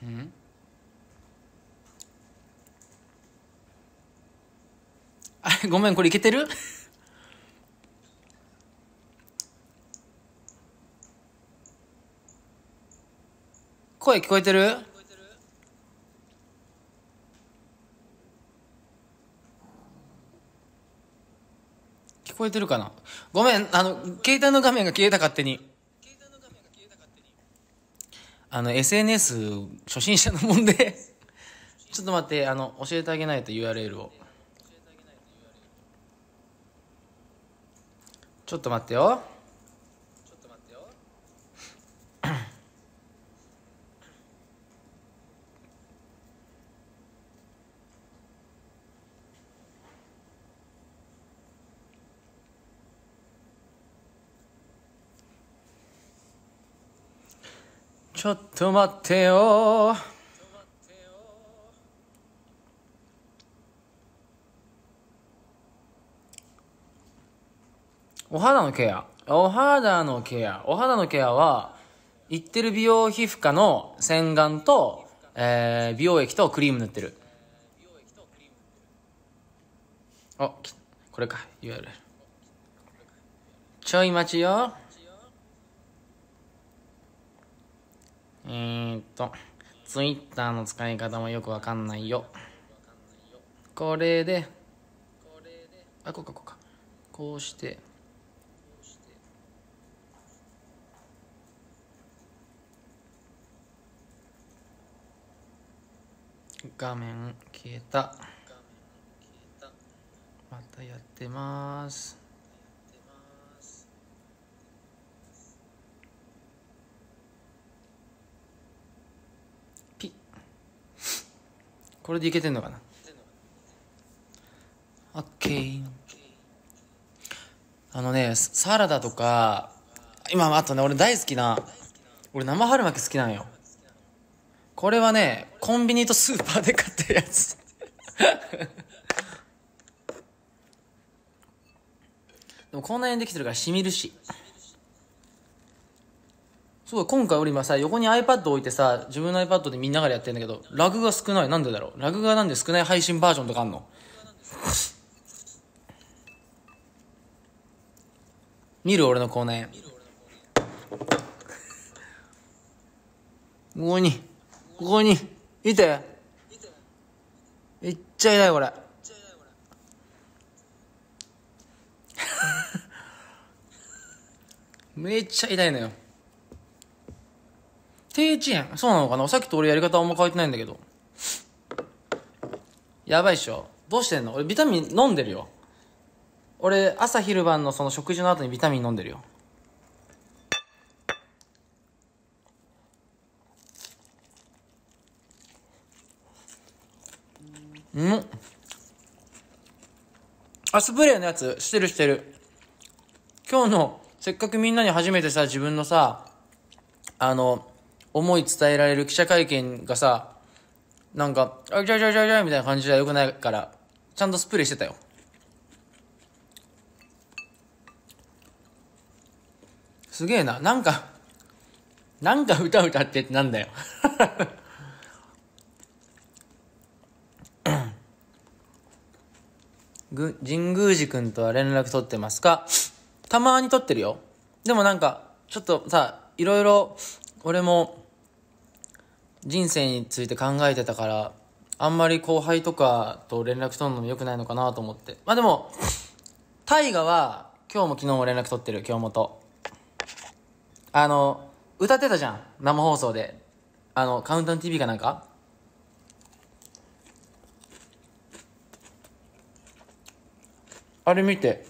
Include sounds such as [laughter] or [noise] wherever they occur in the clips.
h [laughs] m ごめん、これいけてる声聞こえてる聞こえてるかなごめん、あの、携帯の画面が消えた勝手に。あの、SNS 初心者のもんで [laughs] ちょっと待って、あの、教えてあげないと URL を。ちょっと待ってよ。ょっと待ってよお肌のケアお肌のケアお肌のケアは行ってる美容皮膚科の洗顔と、えー、美容液とクリーム塗ってるあこれか URL ちょい待ちよえー、っと、ツイッターの使い方もよくわかんないよ。これで、あ、こうかこうか。こうして、画面消えた。またやってます。これでいけてんのかな ?OK。あのね、サラダとか、今、あとね、俺大好きな、俺生春巻き好きなんよ。これはね、コンビニとスーパーで買ってるやつ。[laughs] でもこんなにできてるからしみるし。そう今回俺今さ、横に iPad 置いてさ、自分の iPad で見ながらやってんだけど、ラグが少ない。なんでだろうラグがなんで少ない配信バージョンとかあんの見る俺の口内ここに、ここに、見て。めっちゃ痛いこれ。[laughs] めっちゃ痛いのよ。低遅延そうなのかなさっきと俺やり方あんま変えてないんだけど。やばいっしょ。どうしてんの俺ビタミン飲んでるよ。俺、朝昼晩のその食事の後にビタミン飲んでるよ。んあ、スプレーのやつしてるしてる。今日の、せっかくみんなに初めてさ、自分のさ、あの、思い伝えられる記者会見がさ、なんか、あちゃちゃちゃちゃみたいな感じじゃよくないから、ちゃんとスプレーしてたよ。すげえな。なんか、なんか歌歌ってってなんだよ。[laughs] ぐ、神宮寺くんとは連絡取ってますかたまに取ってるよ。でもなんか、ちょっとさ、いろいろ俺も人生について考えてたから、あんまり後輩とかと連絡取るのも良くないのかなと思って。まあでも、大河は、今日も昨日も連絡取ってる、京本。あの、歌ってたじゃん。生放送で。あの、カウンター TV かなんかあれ見て、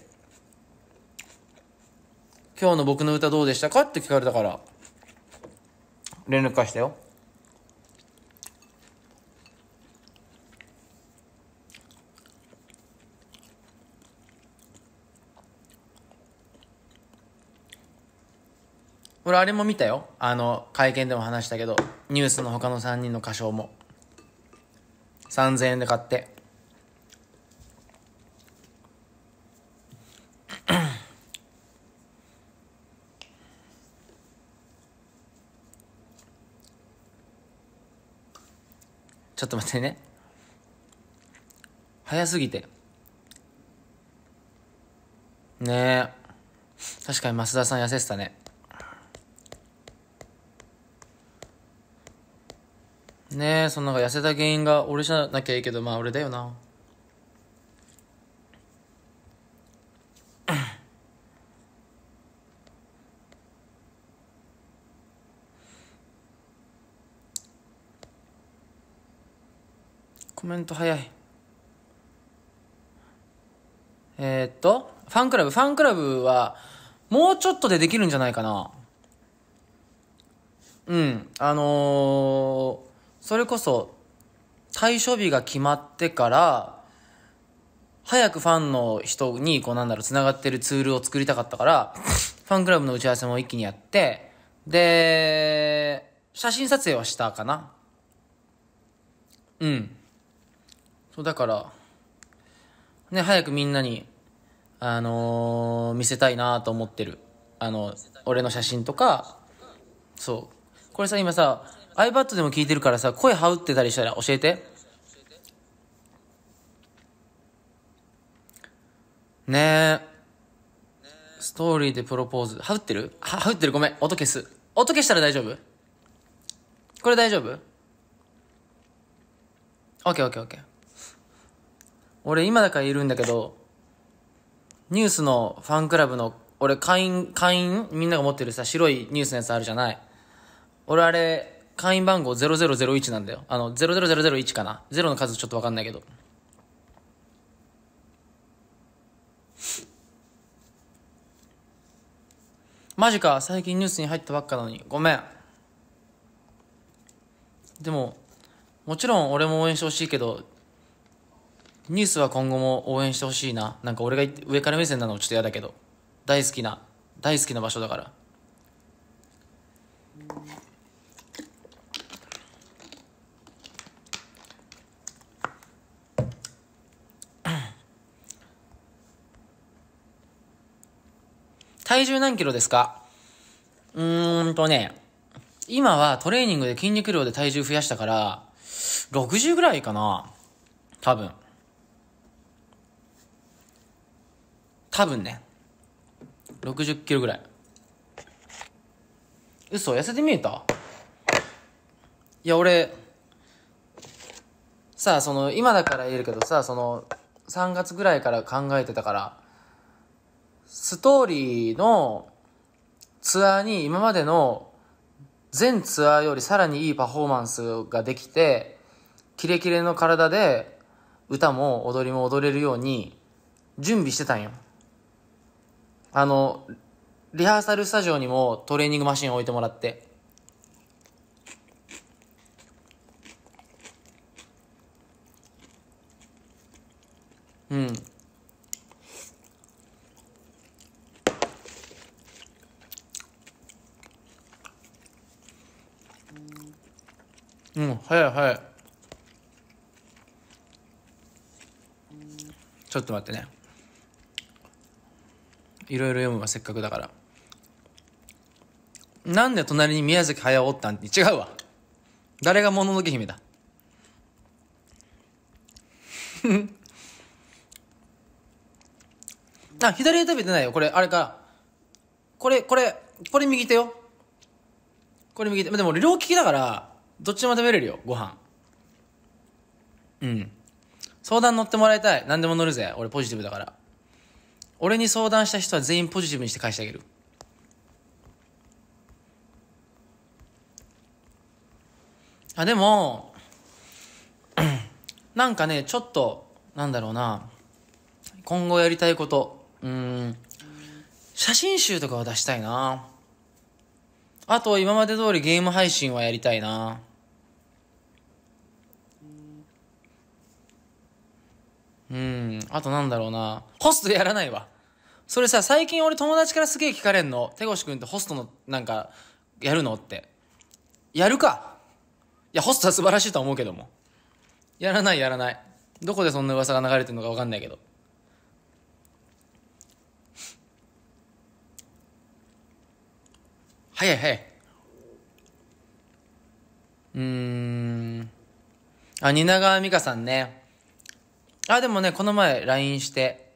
今日の僕の歌どうでしたかって聞かれたから。連絡返したよ。俺あれも見たよ。あの、会見でも話したけど、ニュースの他の3人の歌唱も。3000円で買って。ちょっと待ってね。早すぎて。ねえ。確かに増田さん痩せてたね。ねえ、そのなんか痩せた原因が俺じゃなきゃいいけど、まあ俺だよな。メント早い。えー、っと、ファンクラブ。ファンクラブは、もうちょっとでできるんじゃないかな。うん。あのー、それこそ、対処日が決まってから、早くファンの人に、こうなんだろう、繋がってるツールを作りたかったから、ファンクラブの打ち合わせも一気にやって、で、写真撮影はしたかな。うん。そうだから、ね、早くみんなに、あのー、見せたいなと思ってる。あの、俺の写真とか、そう。これさ、今さ、iPad でも聞いてるからさ、声はうってたりしたら教えて。ねえ。ストーリーでプロポーズ。はうってるはうってるごめん。音消す。音消したら大丈夫これ大丈夫 ?OKOKOK。俺今だからいるんだけど、ニュースのファンクラブの、俺会員、会員みんなが持ってるさ、白いニュースのやつあるじゃない。俺あれ、会員番号0001なんだよ。あの、00001かな。0の数ちょっとわかんないけど。マジか、最近ニュースに入ったばっかなのに。ごめん。でも、もちろん俺も応援してほしいけど、ニュースは今後も応援してほしいな。なんか俺が上から目線なのもちょっと嫌だけど。大好きな、大好きな場所だから。体重何キロですかうーんとね、今はトレーニングで筋肉量で体重増やしたから、60ぐらいかな多分。多分ね。60キロぐらい。嘘、痩せてみえたいや、俺、さあ、その、今だから言えるけどさ、その、3月ぐらいから考えてたから、ストーリーのツアーに今までの全ツアーよりさらにいいパフォーマンスができて、キレキレの体で歌も踊りも踊れるように準備してたんよ。あの、リハーサルスタジオにもトレーニングマシン置いてもらって。うん。うん、早い早い。ちょっと待ってね。いろいろ読むわ、せっかくだから。なんで隣に宮崎駿おったんって違うわ。誰がもののけ姫だ。あ、[laughs] 左手食べてないよ。これ、あれか。これ、これ、これ右手よ。これ右手。でも両利きだから、どっちも食べれるよ、ご飯。うん。相談乗ってもらいたい。何でも乗るぜ。俺ポジティブだから。俺に相談した人は全員ポジティブにして返してあげる。あ、でも、[clears throat] なんかね、ちょっと、なんだろうな、今後やりたいこと、うん、写真集とかは出したいな。あと、今まで通りゲーム配信はやりたいな。うん。あとなんだろうな。ホストやらないわ。それさ、最近俺友達からすげえ聞かれんの。手越くんってホストの、なんか、やるのって。やるか。いや、ホストは素晴らしいと思うけども。やらない、やらない。どこでそんな噂が流れてるのかわかんないけど。早い早い。うーん。あ、蜷川美香さんね。あ、でもね、この前 LINE して、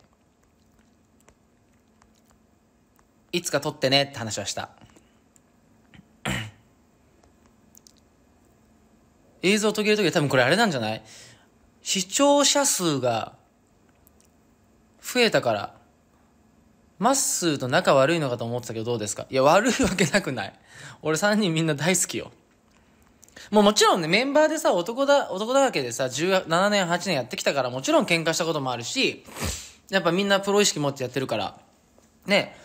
いつか撮ってねって話はした。[coughs] 映像途切れときは多分これあれなんじゃない視聴者数が増えたから、まっすーと仲悪いのかと思ってたけどどうですかいや、悪いわけなくない。俺3人みんな大好きよ。もうもちろんね、メンバーでさ、男だ、男だらけでさ、17年、8年やってきたから、もちろん喧嘩したこともあるし、やっぱみんなプロ意識持ってやってるから、ね、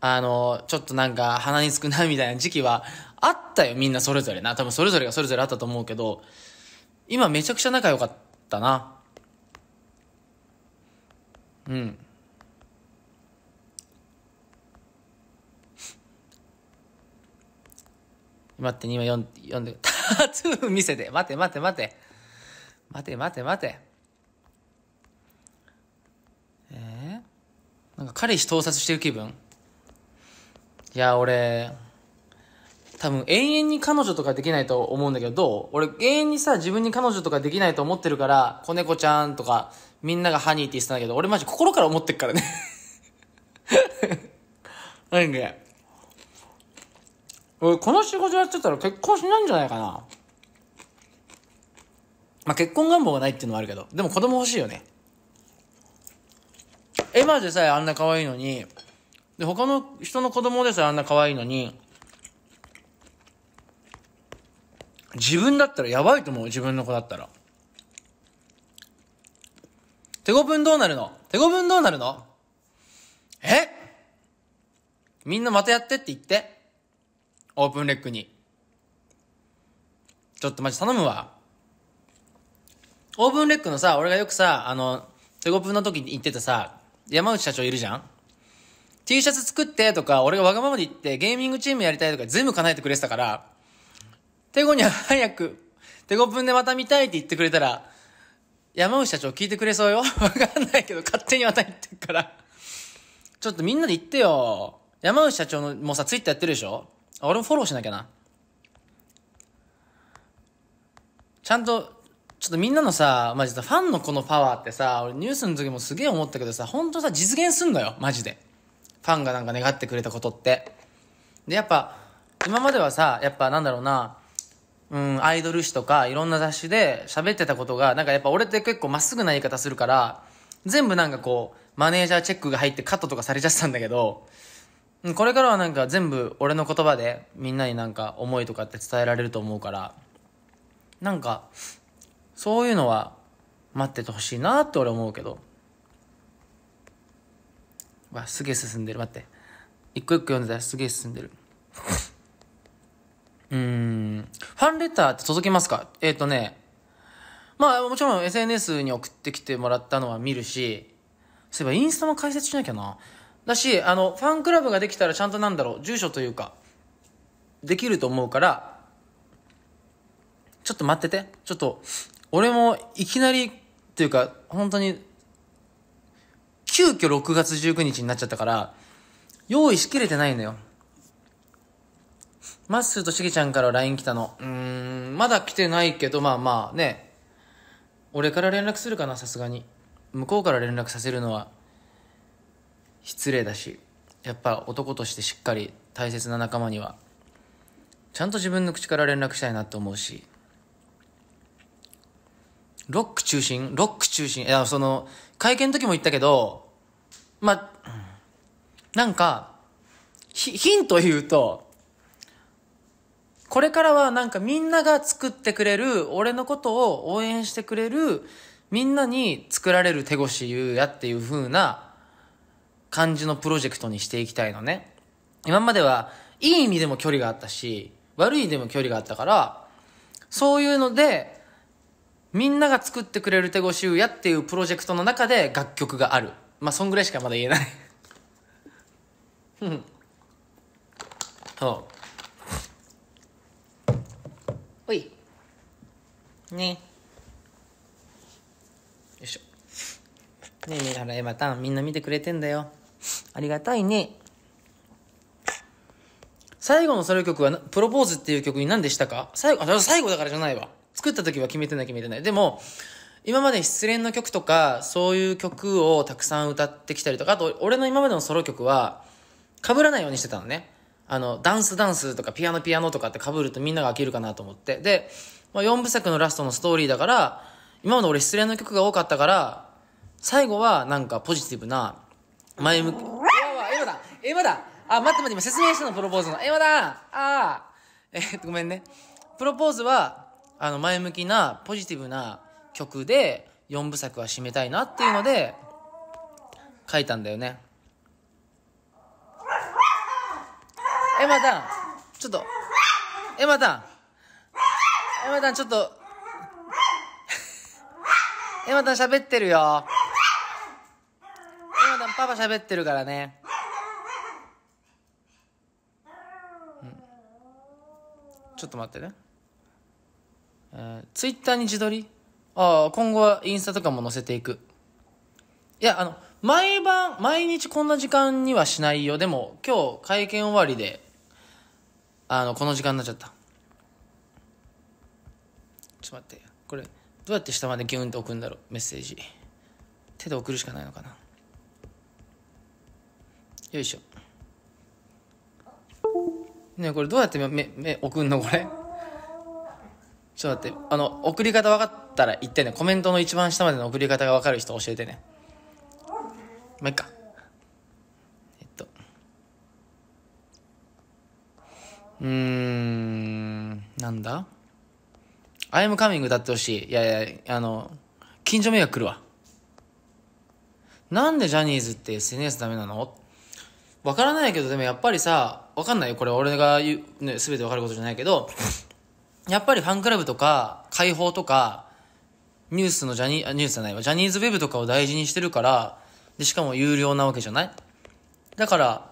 あの、ちょっとなんか鼻につくなみたいな時期はあったよ、みんなそれぞれな。多分それぞれがそれぞれあったと思うけど、今めちゃくちゃ仲良かったな。うん。待って、今読ん読んで、初見せて。待て待て待て。待て待て待て。えー、なんか彼氏盗撮してる気分いや、俺、多分永遠に彼女とかできないと思うんだけど、どう俺永遠にさ、自分に彼女とかできないと思ってるから、子猫ちゃんとか、みんながハニーって言ってたんだけど、俺マジ心から思ってっからね何 [laughs] か、俺、この仕事やってたら結婚しないんじゃないかな。まあ、結婚願望がないっていうのはあるけど、でも子供欲しいよね。エマでさえあんな可愛いのに、で、他の人の子供でさえあんな可愛いのに、自分だったらやばいと思う、自分の子だったら。手ご分どうなるの手ご分どうなるのえみんなまたやってって言って。オープンレックに。ちょっとマジ頼むわ。オープンレックのさ、俺がよくさ、あの、手ゴプの時に言ってたさ、山内社長いるじゃん ?T シャツ作ってとか、俺がわがままで言ってゲーミングチームやりたいとか全部叶えてくれてたから、テゴには早く、テゴプでまた見たいって言ってくれたら、山内社長聞いてくれそうよ。[laughs] わかんないけど、勝手にまた言ってるから。ちょっとみんなで言ってよ。山内社長の、もうさ、ツイッターやってるでしょ俺もフォローしなきゃな。ちゃんと、ちょっとみんなのさ、マジでファンのこのパワーってさ、俺ニュースの時もすげえ思ったけどさ、ほんとさ、実現すんのよ、マジで。ファンがなんか願ってくれたことって。で、やっぱ、今まではさ、やっぱなんだろうな、うん、アイドル誌とかいろんな雑誌で喋ってたことが、なんかやっぱ俺って結構まっすぐな言い方するから、全部なんかこう、マネージャーチェックが入ってカットとかされちゃってたんだけど、これからはなんか全部俺の言葉でみんなになんか思いとかって伝えられると思うからなんかそういうのは待っててほしいなって俺思うけどわすげえ進んでる待って一個一個読んでたらすげえ進んでるうんファンレターって届きますかえっ、ー、とねまあもちろん SNS に送ってきてもらったのは見るしそういえばインスタも解説しなきゃなだし、あの、ファンクラブができたらちゃんとなんだろう、住所というか、できると思うから、ちょっと待ってて。ちょっと、俺もいきなり、っていうか、本当に、急遽6月19日になっちゃったから、用意しきれてないのよ。まっすーとしげちゃんから LINE 来たの。うーん、まだ来てないけど、まあまあね。俺から連絡するかな、さすがに。向こうから連絡させるのは失礼だしやっぱ男としてしっかり大切な仲間にはちゃんと自分の口から連絡したいなと思うしロック中心ロック中心いやその会見の時も言ったけどまあなんかヒント言うとこれからはなんかみんなが作ってくれる俺のことを応援してくれるみんなに作られる手越う也っていう風な感じのプロジェクトにしていきたいのね。今までは、いい意味でも距離があったし、悪い意味でも距離があったから、そういうので、みんなが作ってくれる手越しやっていうプロジェクトの中で楽曲がある。まあ、そんぐらいしかまだ言えないうん。そう。ほい。ね。よいしょ。ねえねえ、ら、エマタン、みんな見てくれてんだよ。ありがたいね。最後のソロ曲は、プロポーズっていう曲に何でしたか最後、あ、最後だからじゃないわ。作った時は決めてない決めてない。でも、今まで失恋の曲とか、そういう曲をたくさん歌ってきたりとか、あと、俺の今までのソロ曲は、被らないようにしてたのね。あの、ダンスダンスとかピアノピアノとかって被るとみんなが飽きるかなと思って。で、まあ、4部作のラストのストーリーだから、今まで俺失恋の曲が多かったから、最後はなんかポジティブな、前向き。うわわ、エマだエマだあ、待って待って、今説明したの、プロポーズの。エマだああえっと、ごめんね。プロポーズは、あの、前向きな、ポジティブな曲で、4部作は締めたいなっていうので、書いたんだよね。エマタン、ちょっと、エマタン、エマタンちょっと、エマタン喋ってるよ。パパ喋ってるからね。ちょっと待ってね。えー、ツイッターに自撮りああ、今後はインスタとかも載せていく。いや、あの、毎晩、毎日こんな時間にはしないよ。でも、今日会見終わりで、あの、この時間になっちゃった。ちょっと待って。これ、どうやって下までギュンって置くんだろう、メッセージ。手で送るしかないのかな。よいしょねこれどうやって目目送んのこれちょっと待ってあの送り方分かったら言ってねコメントの一番下までの送り方が分かる人教えてねまあいっかえっとうーんなんだ「アイムカミング」歌ってほしいいやいやあの近所迷惑来るわなんでジャニーズって SNS ダメなのわからないけど、でもやっぱりさ、わかんないよ。これ俺が言う、ね、全てわかることじゃないけど、[laughs] やっぱりファンクラブとか、解放とか、ニュースのジャニー、ニュースじゃないわ、ジャニーズウェブとかを大事にしてるから、で、しかも有料なわけじゃないだから、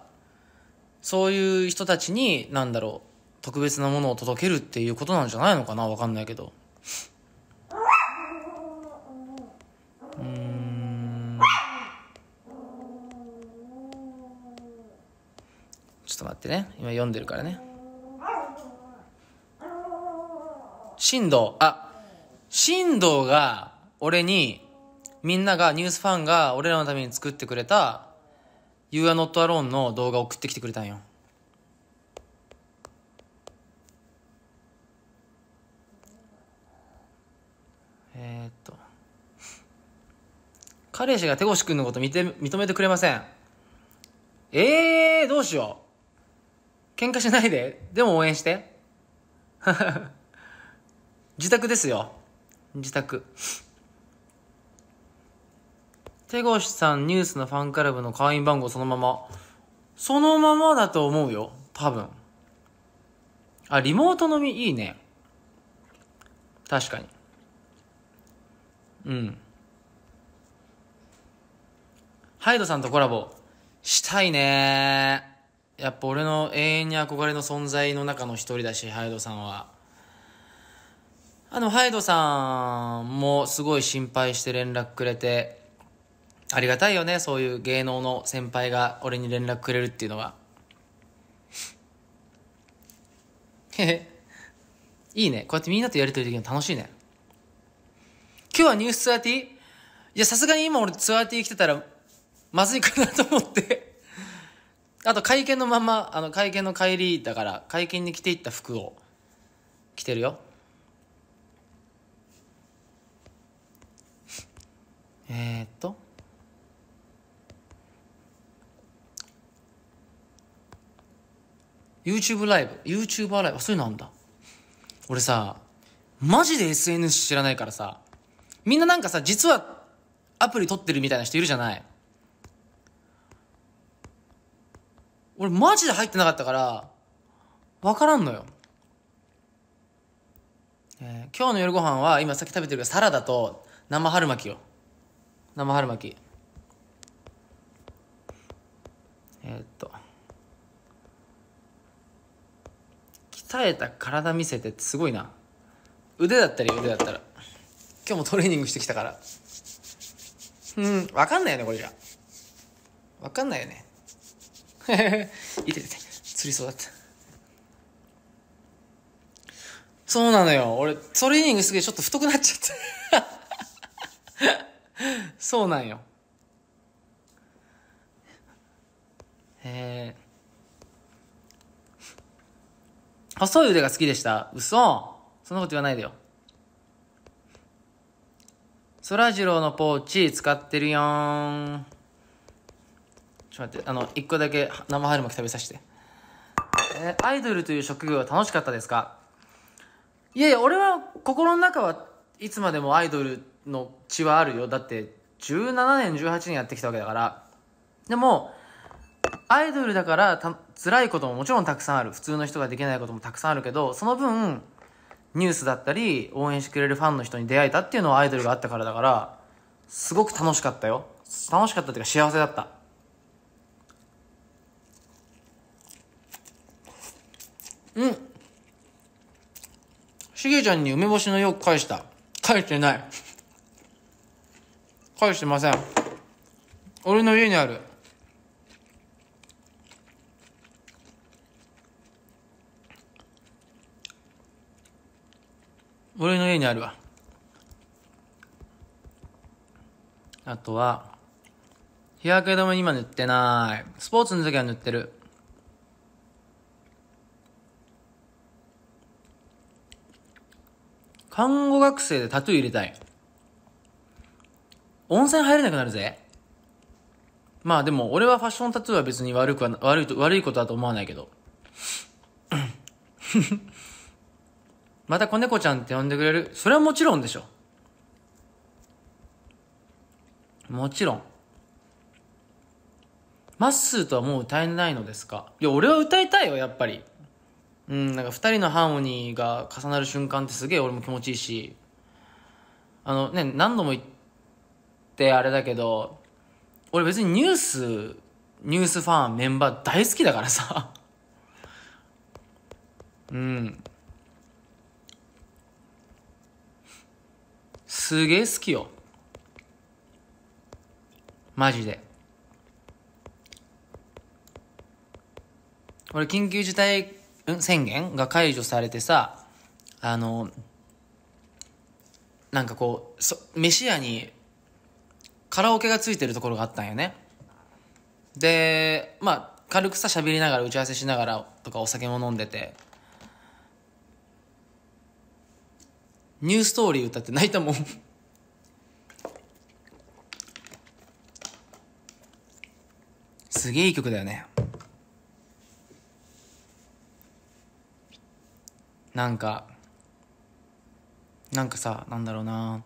そういう人たちに、なんだろう、特別なものを届けるっていうことなんじゃないのかなわかんないけど。うん。ちょっと待ってね。今読んでるからね。振藤あ、振藤が俺に、みんなが、ニュースファンが俺らのために作ってくれた You are not alone の動画送ってきてくれたんよ。えー、っと。彼氏が手越くんのこと認めてくれません。ええー、どうしよう。喧嘩しないで。でも応援して。[laughs] 自宅ですよ。自宅。手越さんニュースのファンクラブの会員番号そのまま。そのままだと思うよ。多分。あ、リモート飲みいいね。確かに。うん。ハイドさんとコラボしたいねやっぱ俺の永遠に憧れの存在の中の一人だし、ハイドさんは。あの、ハイドさんもすごい心配して連絡くれて、ありがたいよね、そういう芸能の先輩が俺に連絡くれるっていうのは。へへ。いいね。こうやってみんなとやりとりできるの楽しいね。今日はニュースツアーティーいや、さすがに今俺ツアーティー来てたら、まずいかなと思ってあと会見のまま、あの会見の帰りだから、会見に着ていった服を着てるよ。えー、っと。YouTube ライブ YouTuber ライブそういうのあんだ俺さマジで SNS 知らないからさみんななんかさ実はアプリ撮ってるみたいな人いるじゃない俺マジで入ってなかったから、わからんのよ。えー、今日の夜ご飯は、今さっき食べてるサラダと生春巻きよ。生春巻き。えー、っと。鍛えた体見せてすごいな。腕だったり腕だったら。今日もトレーニングしてきたから。うん、わかんないよね、これじゃ。わかんないよね。痛 [laughs] い痛い。釣りそうだった。そうなのよ。俺、トレーニングすげえちょっと太くなっちゃった。[laughs] そうなんよ。えー、細い腕が好きでした。嘘そんなこと言わないでよ。そらジローのポーチ使ってるよん。ちょっと待って、あの、1個だけ生春巻き食べさせて。えー、アイドルという職業は楽しかったですかいやいや、俺は心の中はいつまでもアイドルの血はあるよ。だって、17年、18年やってきたわけだから。でも、アイドルだからた辛いことももちろんたくさんある。普通の人ができないこともたくさんあるけど、その分、ニュースだったり、応援してくれるファンの人に出会えたっていうのはアイドルがあったからだから、すごく楽しかったよ。楽しかったっていうか幸せだった。うん。しげちゃんに梅干しのよく返した。返してない。[laughs] 返してません。俺の家にある。俺の家にあるわ。あとは、日焼け止め今塗ってない。スポーツの時は塗ってる。看護学生でタトゥー入れたい。温泉入れなくなるぜ。まあでも、俺はファッションタトゥーは別に悪くは、悪いと、悪いことだと思わないけど。[laughs] また子猫ちゃんって呼んでくれるそれはもちろんでしょ。もちろん。まっすーとはもう歌えないのですかいや、俺は歌いたいよ、やっぱり。うん、なんか二人のハーモニーが重なる瞬間ってすげえ俺も気持ちいいし、あのね、何度も言ってあれだけど、俺別にニュース、ニュースファンメンバー大好きだからさ。[laughs] うん。すげえ好きよ。マジで。俺緊急事態宣言が解除されてさ、あの、なんかこう、そ飯屋にカラオケがついてるところがあったんよね。で、まあ、軽くさ喋りながら打ち合わせしながらとかお酒も飲んでて、ニューストーリー歌って泣いたもんすげえいい曲だよね。なんか、なんかさ、なんだろうな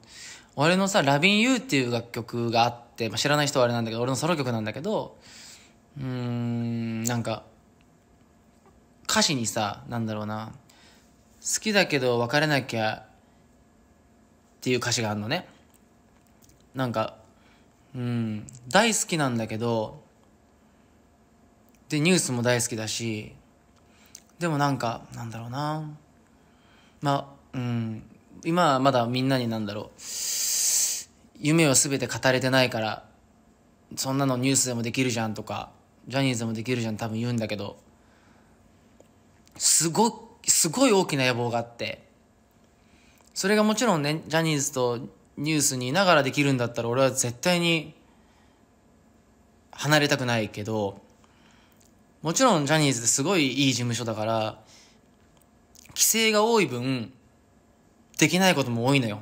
俺のさ、ラビン・ユーっていう楽曲があって、まあ、知らない人はあれなんだけど、俺のソロ曲なんだけど、うーん、なんか、歌詞にさ、なんだろうな好きだけど別れなきゃっていう歌詞があるのね。なんか、うん、大好きなんだけど、で、ニュースも大好きだし、でもなんか、なんだろうなまあ、うん、今はまだみんなになんだろう、夢を全て語れてないから、そんなのニュースでもできるじゃんとか、ジャニーズでもできるじゃん多分言うんだけど、すご、すごい大きな野望があって、それがもちろんね、ジャニーズとニュースにいながらできるんだったら俺は絶対に離れたくないけど、もちろんジャニーズってすごいいい事務所だから、規制が多い分、できないことも多いのよ。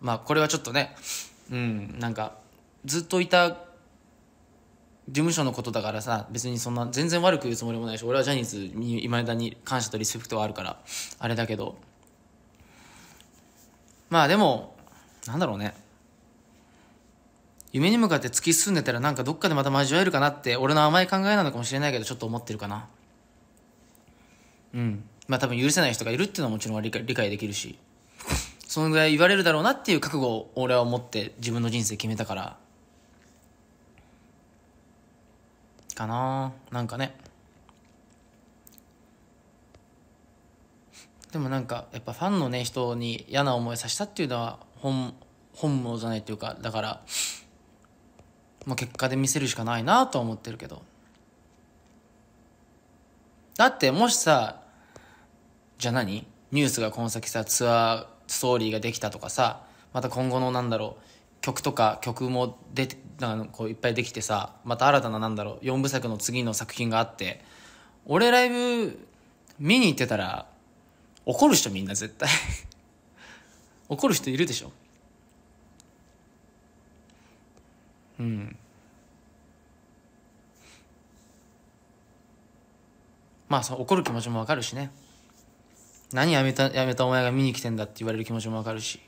まあ、これはちょっとね、うん、なんか、ずっといた事務所のことだからさ、別にそんな、全然悪く言うつもりもないし、俺はジャニーズに未だに感謝とリスペクトはあるから、あれだけど。まあでも、なんだろうね。夢に向かって突き進んでたらなんかどっかでまた交わえるかなって、俺の甘い考えなのかもしれないけど、ちょっと思ってるかな。うん。まあ多分許せない人がいるっていうのはもちろん理解理解できるし、そのぐらい言われるだろうなっていう覚悟を俺は持って自分の人生決めたから、かななんかね。でもなんか、やっぱファンのね、人に嫌な思いさせたっていうのは本、本望じゃないっていうか、だから、まあ、結果で見せるしかないなとは思ってるけど。だってもしさ、じゃあ何ニュースがこの先さ、ツアーストーリーができたとかさ、また今後のなんだろう、曲とか曲もでなんかこういっぱいできてさ、また新たななんだろう、4部作の次の作品があって、俺ライブ見に行ってたら、怒る人みんな絶対 [laughs] 怒る人いるでしょうん。まあ、そう怒る気持ちもわかるしね。何やめた、やめたお前が見に来てんだって言われる気持ちもわかるし。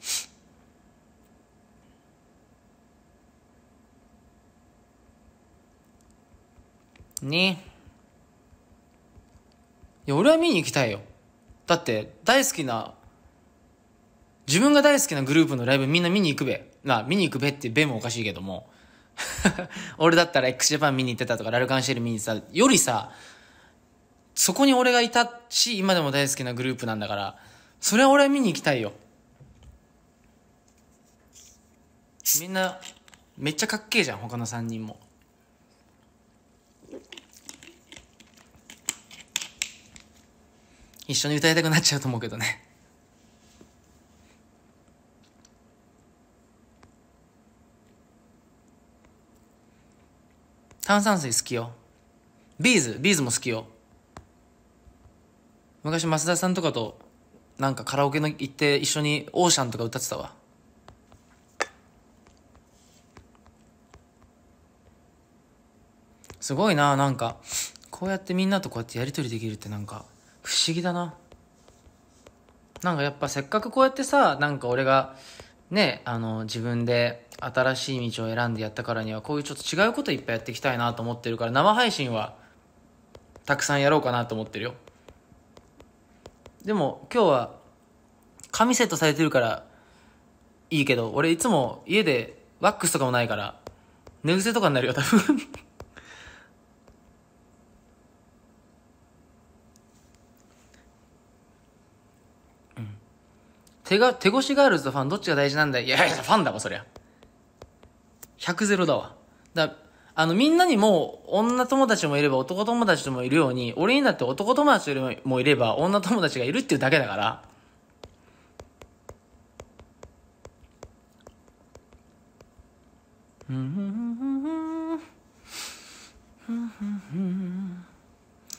[laughs] ねいや、俺は見に行きたいよ。だって、大好きな、自分が大好きなグループのライブみんな見に行くべ。な、見に行くべってべもおかしいけども。[laughs] 俺だったら x ジャパン見に行ってたとか、ラルカンシェル見に行ってたよりさ、そこに俺がいたし、今でも大好きなグループなんだから、それは俺は見に行きたいよ。みんな、めっちゃかっけえじゃん、他の3人も。一緒に歌いたくなっちゃうと思うけどね。炭酸水好きよ。ビーズ、ビーズも好きよ。昔増田さんとかとなんかカラオケの行って一緒にオーシャンとか歌ってたわすごいななんかこうやってみんなとこうやってやり取りできるってなんか不思議だななんかやっぱせっかくこうやってさなんか俺がねあの自分で新しい道を選んでやったからにはこういうちょっと違うこといっぱいやっていきたいなと思ってるから生配信はたくさんやろうかなと思ってるよでも今日は紙セットされてるからいいけど、俺いつも家でワックスとかもないから、寝癖とかになるよ、多分うん。手が、手越しガールズとファンどっちが大事なんだいやいや、ファンだわ、そりゃ。100ゼロだわ。だ、あの、みんなにも、女友達もいれば男友達もいるように、俺にだって男友達もいれば女友達がいるっていうだけだから。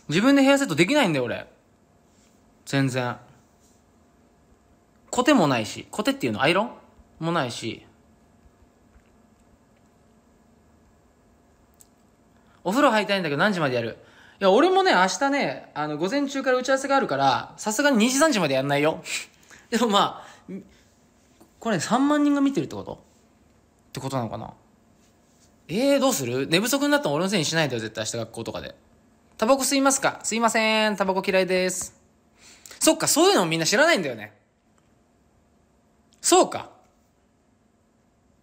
自分でヘアセットできないんだよ、俺。全然。コテもないし、コテっていうのアイロンもないし。お風呂入りたいんだけど何時までやるいや、俺もね、明日ね、あの、午前中から打ち合わせがあるから、さすがに2時3時までやんないよ。[laughs] でもまあ、これ、ね、3万人が見てるってことってことなのかなええー、どうする寝不足になったら俺のせいにしないでよ、絶対明日学校とかで。タバコ吸いますかすいません、タバコ嫌いです。そっか、そういうのもみんな知らないんだよね。そうか。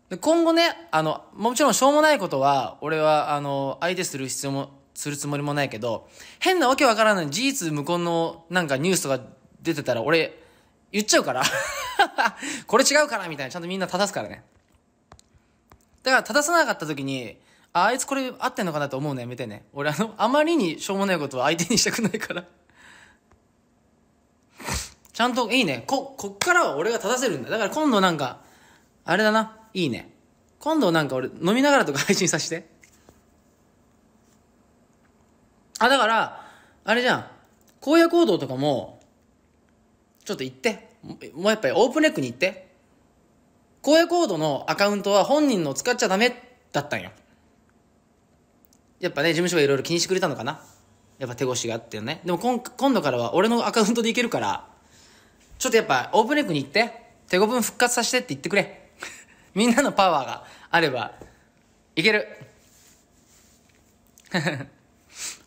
で、今後ね、あの、もちろんしょうもないことは、俺は、あの、相手する必要も、するつもりもないけど、変なわけわからない事実無根のなんかニュースとか出てたら俺、言っちゃうから [laughs] これ違うからみたいな、ちゃんとみんな正すからね。だから正さなかった時に、ああいつこれ合ってんのかなと思うのやめてね。俺あの、あまりにしょうもないことは相手にしたくないからちゃんと、いいね。こ、こっからは俺が正せるんだ。だから今度なんか、あれだな。いいね。今度なんか俺飲みながらとか配信させて。あ、だから、あれじゃん。荒野行動とかも、ちょっと行って。もうやっぱりオープンレックに行って。荒野行動のアカウントは本人の使っちゃダメだったんよ。やっぱね、事務所がいろいろ気にしてくれたのかな。やっぱ手越しがあってね。でも今今度からは俺のアカウントで行けるから、ちょっとやっぱオープンレックに行って、手ご分復活させてって言ってくれ。みんなのパワーがあれば、いける [laughs]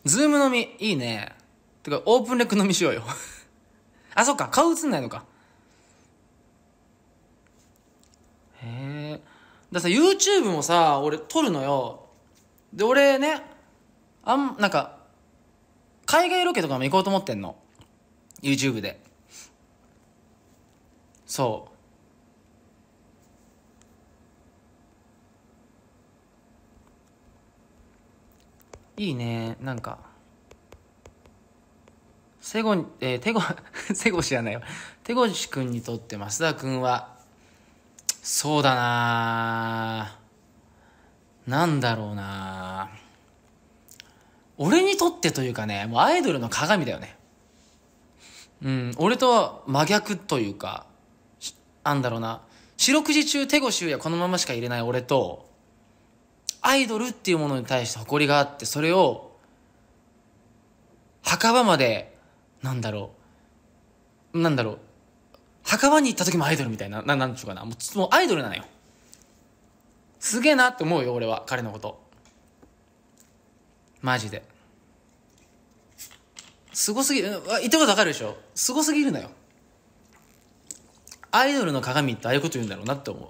ズーム飲み、いいね。てか、オープンレック飲みしようよ [laughs] あ、そっか、顔映んないのか。へえ。ださ、YouTube もさ、俺撮るのよ。で、俺ね、あん、なんか、海外ロケとかも行こうと思ってんの。YouTube で。そう。いいねなんかセゴ、えー、テゴ、[laughs] セゴ知らないわ。テゴシ君にとって増田君は、そうだななんだろうな俺にとってというかね、もうアイドルの鏡だよね。うん、俺と真逆というか、なんだろうな。四六時中手越やこのまましか入れない俺と、アイドルっていうものに対して誇りがあって、それを、墓場まで、なんだろう、なんだろう、墓場に行った時もアイドルみたいな、ななんでしょうかな。もう、もうアイドルなのよ。すげえなって思うよ、俺は、彼のこと。マジで。すごすぎる、言ったことわかるでしょすごすぎるのよ。アイドルの鏡ってああいうこと言うんだろうなって思う。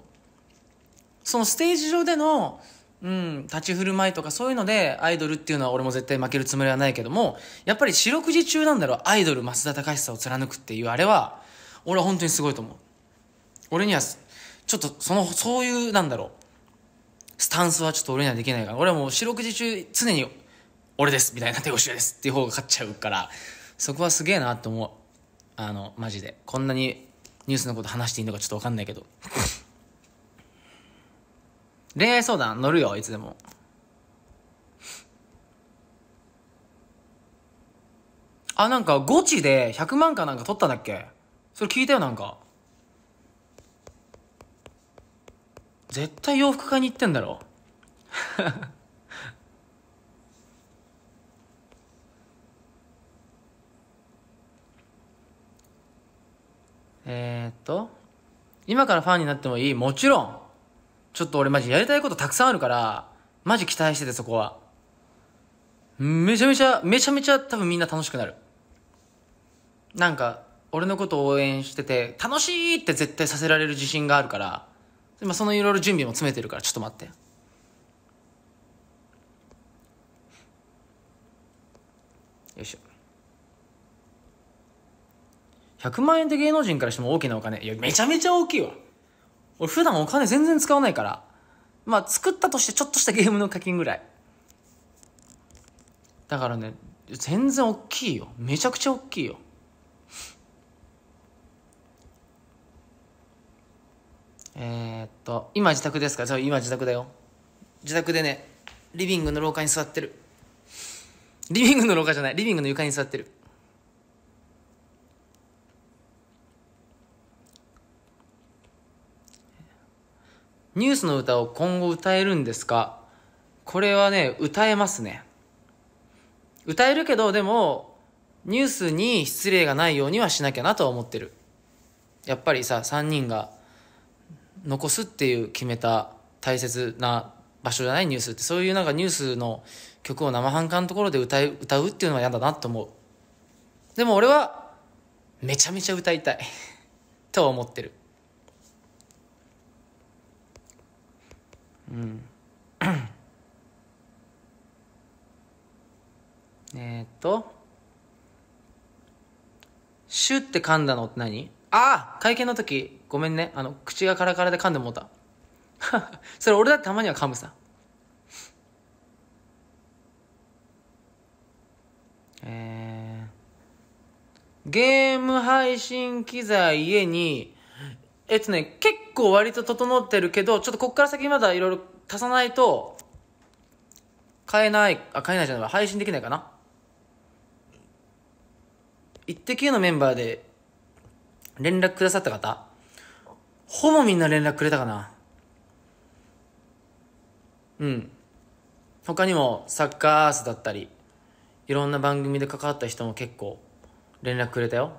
そのステージ上でのうん、立ち振る舞いとかそういうので、アイドルっていうのは俺も絶対負けるつもりはないけども、やっぱり四六時中なんだろう、アイドル増田隆久を貫くっていうあれは、俺は本当にすごいと思う。俺には、ちょっとその、そういう、なんだろう、スタンスはちょっと俺にはできないから、俺はもう四六時中常に、俺ですみたいな手越しですっていう方が勝っちゃうから、そこはすげえなと思う。あの、マジで。こんなにニュースのこと話していいのかちょっとわかんないけど。恋愛相談乗るよ、いつでも。あ、なんか、ゴチで100万かなんか取ったんだっけそれ聞いたよ、なんか。絶対洋服買いに行ってんだろ。[laughs] えっと、今からファンになってもいいもちろんちょっと俺マジやりたいことたくさんあるから、マジ期待しててそこは。めちゃめちゃ、めちゃめちゃ多分みんな楽しくなる。なんか、俺のことを応援してて、楽しいって絶対させられる自信があるから、今そのいろいろ準備も詰めてるから、ちょっと待って。よいしょ。100万円って芸能人からしても大きなお金。いや、めちゃめちゃ大きいわ。俺普段お金全然使わないから。まあ作ったとしてちょっとしたゲームの課金ぐらい。だからね、全然大きいよ。めちゃくちゃ大きいよ。えー、っと、今自宅ですかそう、今自宅だよ。自宅でね、リビングの廊下に座ってる。リビングの廊下じゃない、リビングの床に座ってる。ニュースの歌を今後歌えるんですかこれはね、歌えますね。歌えるけど、でも、ニュースに失礼がないようにはしなきゃなとは思ってる。やっぱりさ、3人が残すっていう決めた大切な場所じゃないニュースって、そういうなんかニュースの曲を生半可のところで歌う歌うっていうのは嫌だなと思う。でも俺は、めちゃめちゃ歌いたいとは思ってる。うん [coughs] えっと「シュ」って噛んだのって何ああ会見の時ごめんねあの口がカラカラで噛んでもうた [laughs] それ俺だってたまには噛むさえー、ゲーム配信機材家にえっとね、結構割と整ってるけど、ちょっとこっから先まだいろいろ足さないと、買えない、あ、買えないじゃない、配信できないかな。イッテ Q のメンバーで連絡くださった方、ほぼみんな連絡くれたかな。うん。他にもサッカーアースだったり、いろんな番組で関わった人も結構連絡くれたよ。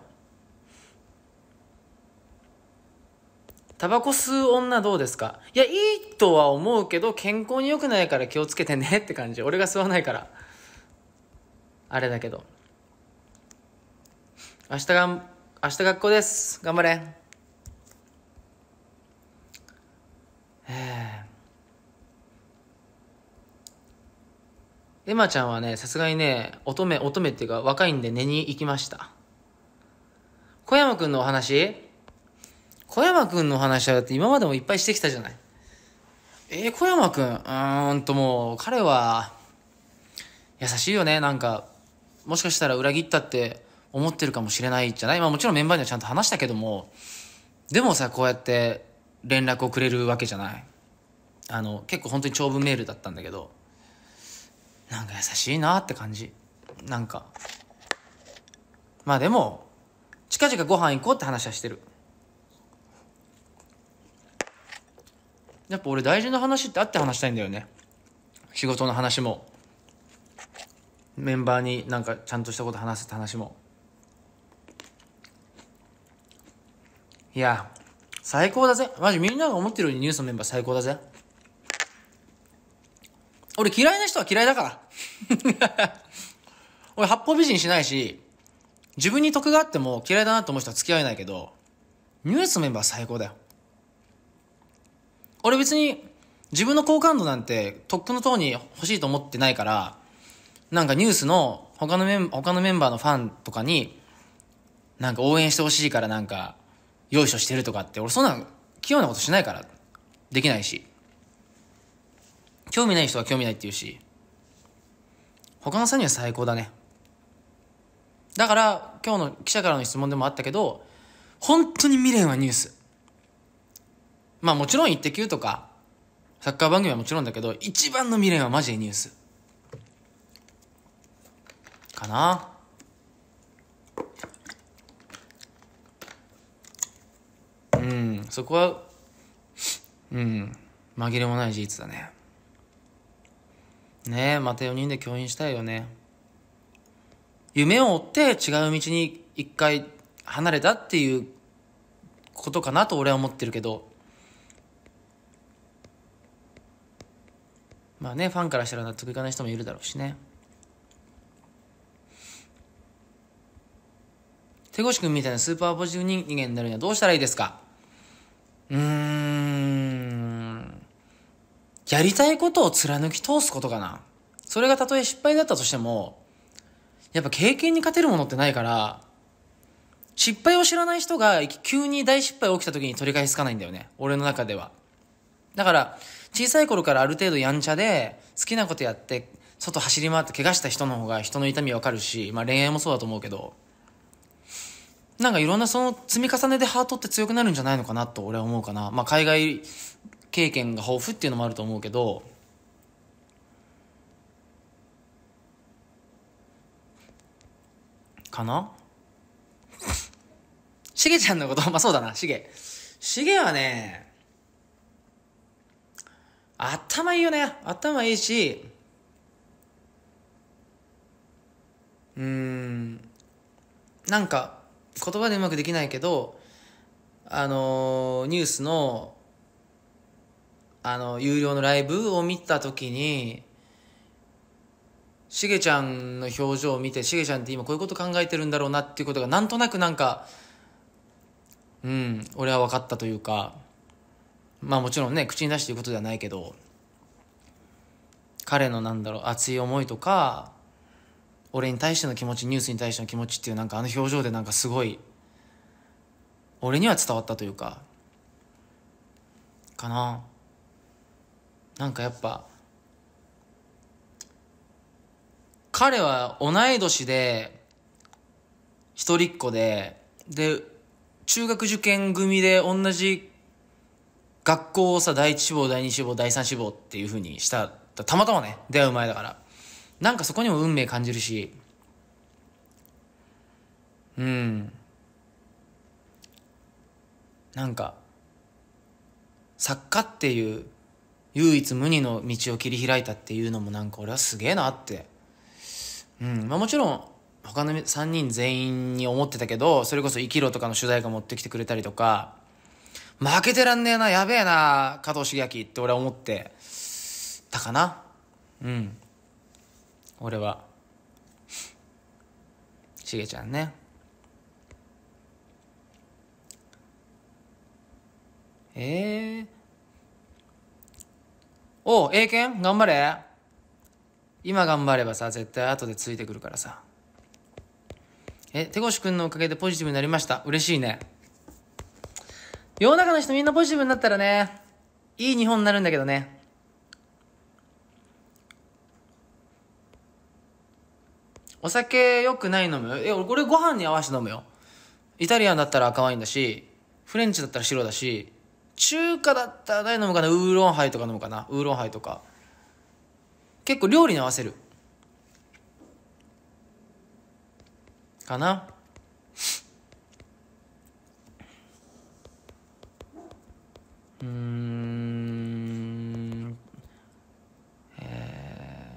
タバコ吸う女どうですかいや、いいとは思うけど、健康に良くないから気をつけてねって感じ。俺が吸わないから。あれだけど。明日がん、明日学校です。頑張れ。えー、エマちゃんはね、さすがにね、乙女、乙女っていうか若いんで寝に行きました。小山くんのお話小山くんの話はだって今までもいっぱいしてきたじゃない。えー、小山くん、うーんともう、彼は、優しいよね、なんか、もしかしたら裏切ったって思ってるかもしれないじゃないまあもちろんメンバーにはちゃんと話したけども、でもさ、こうやって連絡をくれるわけじゃないあの、結構本当に長文メールだったんだけど、なんか優しいなって感じ。なんか。まあでも、近々ご飯行こうって話はしてる。やっぱ俺大事な話ってあって話したいんだよね。仕事の話も。メンバーになんかちゃんとしたこと話すって話も。いや、最高だぜ。マジみんなが思ってるようにニュースのメンバー最高だぜ。俺嫌いな人は嫌いだから。[laughs] 俺八方美人しないし、自分に得があっても嫌いだなと思う人は付き合えないけど、ニュースメンバー最高だよ。俺別に自分の好感度なんてとっくの塔に欲しいと思ってないから、なんかニュースの他のメン他のメンバーのファンとかに、なんか応援してほしいからなんか、よいしょしてるとかって、俺そんな器用なことしないから、できないし。興味ない人は興味ないって言うし、他の3人には最高だね。だから、今日の記者からの質問でもあったけど、本当に未練はニュース。まあもちろんイッテ Q とか、サッカー番組はもちろんだけど、一番の未練はマジでニュース。かなうん、そこは、うん、紛れもない事実だね。ねえ、また4人で共演したいよね。夢を追って違う道に一回離れたっていうことかなと俺は思ってるけど、まあね、ファンからしたら納得いかない人もいるだろうしね。手越君みたいなスーパーポジティブ人間になるにはどうしたらいいですかうーん。やりたいことを貫き通すことかな。それがたとえ失敗だったとしても、やっぱ経験に勝てるものってないから、失敗を知らない人が急に大失敗起きた時に取り返しつかないんだよね。俺の中では。だから、小さい頃からある程度やんちゃで、好きなことやって、外走り回って怪我した人の方が人の痛みわかるし、まあ恋愛もそうだと思うけど、なんかいろんなその積み重ねでハートって強くなるんじゃないのかなと俺は思うかな。まあ海外経験が豊富っていうのもあると思うけど、かなしげ [laughs] ちゃんのこと、[laughs] まあそうだな、しげ。しげはね、頭いいよね。頭いいし、うーん、なんか、言葉でうまくできないけど、あのニュースの、あの、有料のライブを見たときに、しげちゃんの表情を見て、しげちゃんって今こういうこと考えてるんだろうなっていうことが、なんとなくなんか、うん、俺は分かったというか、まあもちろんね口に出して言うことではないけど彼のなんだろう熱い思いとか俺に対しての気持ちニュースに対しての気持ちっていうなんかあの表情でなんかすごい俺には伝わったというかかななんかやっぱ彼は同い年で一人っ子でで中学受験組で同じ学校をさ、第一志望、第二志望、第三志望っていううにした、たまたまね、出会う前だから。なんかそこにも運命感じるし、うん。なんか、作家っていう唯一無二の道を切り開いたっていうのもなんか俺はすげえなって。うん。まあもちろん、他の3人全員に思ってたけど、それこそ生きろとかの主題歌持ってきてくれたりとか、負けてらんねえな、やべえな、加藤茂明って俺は思ってたかな。うん。俺は。しげちゃんね。ええー。おう、英検頑張れ。今頑張ればさ、絶対後でついてくるからさ。え、手越くんのおかげでポジティブになりました。嬉しいね。世の中の人みんなポジティブになったらね、いい日本になるんだけどね。お酒よくない飲むえ、俺ご飯に合わせて飲むよ。イタリアンだったら赤ワインだし、フレンチだったら白だし、中華だったら何飲むかなウーロンハイとか飲むかなウーロンハイとか。結構料理に合わせる。かなうん、え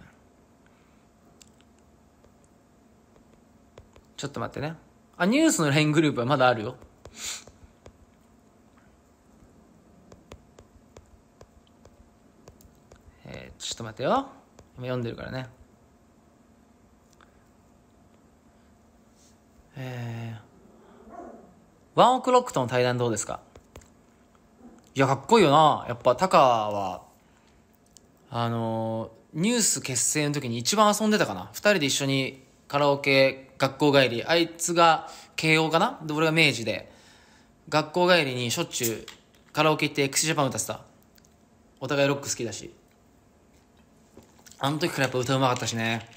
ちょっと待ってね。あ、ニュースの LINE グループはまだあるよ。えー、ちょっと待ってよ。今読んでるからね。えー、ワンオクロックとの対談どうですかいや、かっこいいよな。やっぱ、タカは、あのニュース結成の時に一番遊んでたかな。二人で一緒にカラオケ、学校帰り、あいつが慶応かなで、俺が明治で、学校帰りにしょっちゅうカラオケ行って x ジャパン歌ってた。お互いロック好きだし。あの時からやっぱ歌うまかったしね。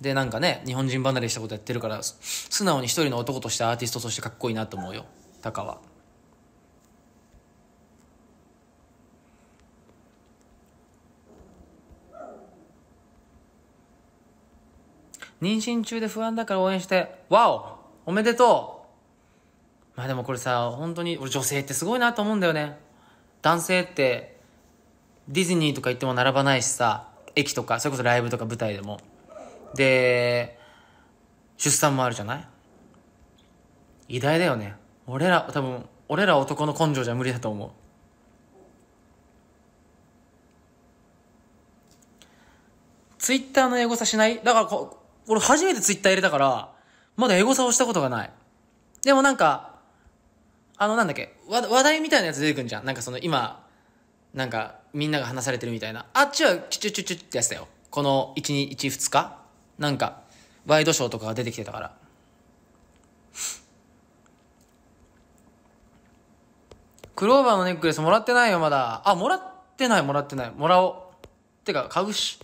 で、なんかね、日本人離れしたことやってるから、素直に一人の男としてアーティストとしてかっこいいなと思うよ。タカは。妊娠中で不安だから応援して、わおおめでとうまあでもこれさ、本当に、俺女性ってすごいなと思うんだよね。男性って、ディズニーとか行っても並ばないしさ、駅とか、それこそライブとか舞台でも。で、出産もあるじゃない偉大だよね。俺ら、多分、俺ら男の根性じゃ無理だと思う。ツイッターの英語さしないだからこ、俺初めてツイッター入れたから、まだエゴサをしたことがない。でもなんか、あのなんだっけ、話題みたいなやつ出てくんじゃん。なんかその今、なんかみんなが話されてるみたいな。あっちはチュチュチュチュってやつだよ。この1、1、2日なんか、ワイドショーとかが出てきてたから。クローバーのネックレスもらってないよ、まだ。あ、もらってない、もらってない。もらおう。てか、買うし。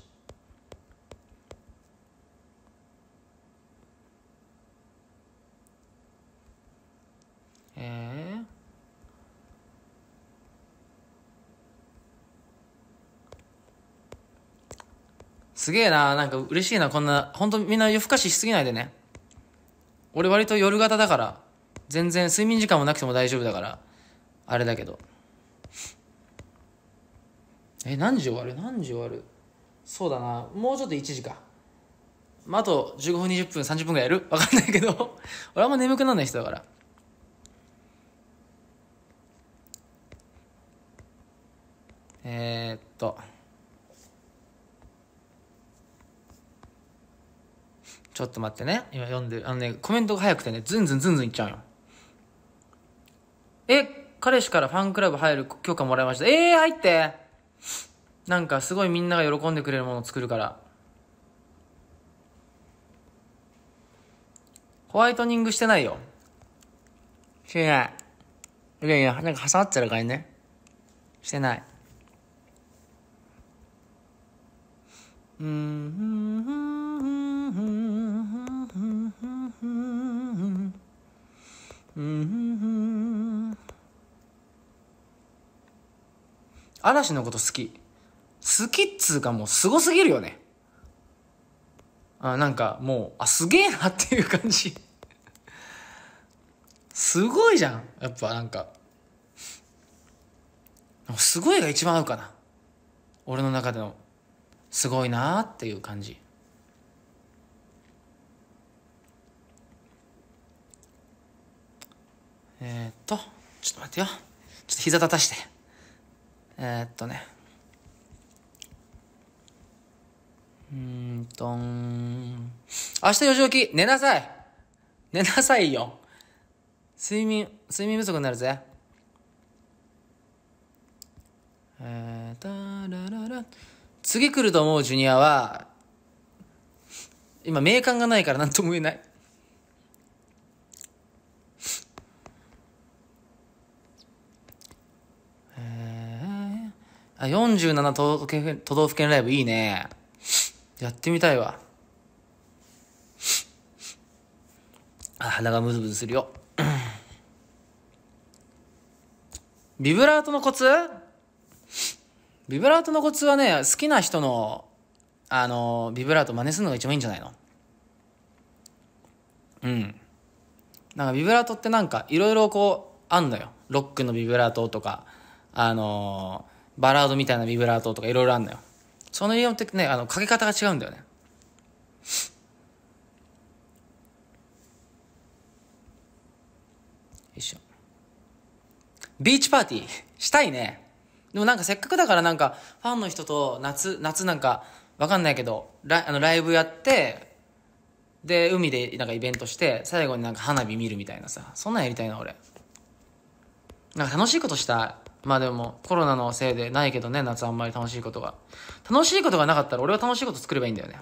すげえな、なんか嬉しいな、こんな、ほんとみんな夜更かししすぎないでね。俺割と夜型だから、全然睡眠時間もなくても大丈夫だから、あれだけど。え、何時終わる何時終わるそうだな、もうちょっと1時か。まあ、あと15分、20分、30分ぐらいやるわかんないけど、[laughs] 俺あんま眠くならない人だから。えー、っと。ちょっと待ってね。今読んで、あのね、コメントが早くてね、ずんずんずんずんいっちゃうよ。え、彼氏からファンクラブ入る許可もらいました。ええー、入ってなんかすごいみんなが喜んでくれるものを作るから。ホワイトニングしてないよ。してない。いやいや、なんか挟まってるからね。してない。うん、うん、うん、うん。うん嵐のこと好き好きっつうかもうすごすぎるよねあなんかもうあすげえなっていう感じすごいじゃんやっぱなんかすごいが一番合うかな俺の中でのすごいなーっていう感じえー、っと、ちょっと待ってよ。ちょっと膝立たして。えー、っとね。うんとん。明日4時起き、寝なさい寝なさいよ。睡眠、睡眠不足になるぜ。えー、たららら。次来ると思うジュニアは、今、名感がないから何とも言えない。あ、47都道府都道府県ライブいいね。やってみたいわ。あ、鼻がムズムズするよ。ビブラートのコツビブラートのコツはね、好きな人の、あの、ビブラート真似するのが一番いいんじゃないのうん。なんかビブラートってなんか、いろいろこう、あんのよ。ロックのビブラートとか、あのバラードみたいなビブラートとかいろいろあんのよ。そのによってね、あの、かけ方が違うんだよね。ビーチパーティーしたいね。でもなんかせっかくだからなんか、ファンの人と夏、夏なんか、わかんないけど、ラあのライブやって、で、海でなんかイベントして、最後になんか花火見るみたいなさ、そんなんやりたいな、俺。なんか楽しいことしたまあでも、コロナのせいでないけどね、夏あんまり楽しいことが。楽しいことがなかったら俺は楽しいこと作ればいいんだよね。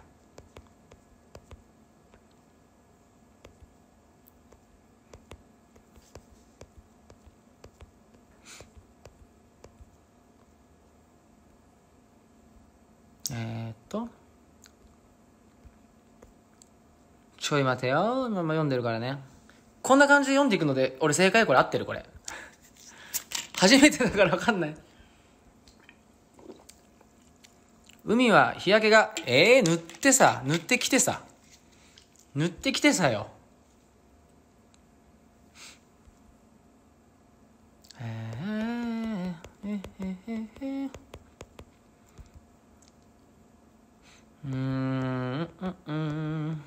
えー、っと。ちょい待てよ。まあ、読んでるからね。こんな感じで読んでいくので、俺正解これ合ってるこれ。初めてだから分かんない海は日焼けがええー、塗ってさ塗ってきてさ塗ってきてさよええ、ええ。えー、うんうん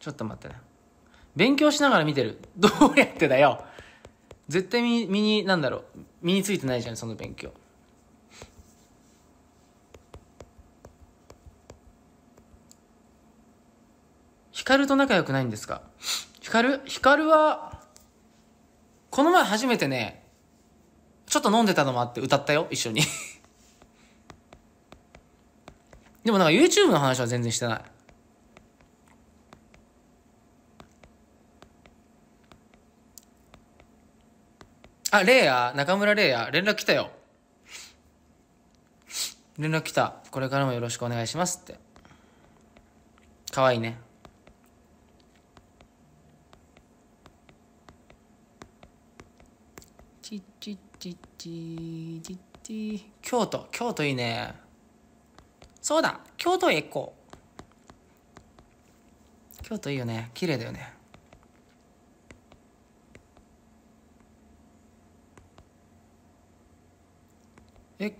ちょっと待ってね勉強しながら見てるどうやってだよ絶対身身に、なんだろう、身についてないじゃん、その勉強。光と仲良くないんですか光光は、この前初めてね、ちょっと飲んでたのもあって歌ったよ、一緒に [laughs] でもなんか YouTube の話は全然してない。あ、レイヤー、中村レイヤー、連絡来たよ。連絡来た。これからもよろしくお願いしますって。かわいいね。ちっちっちっちちっち京都、京都いいね。そうだ、京都へ行こう。京都いいよね。綺麗だよね。え、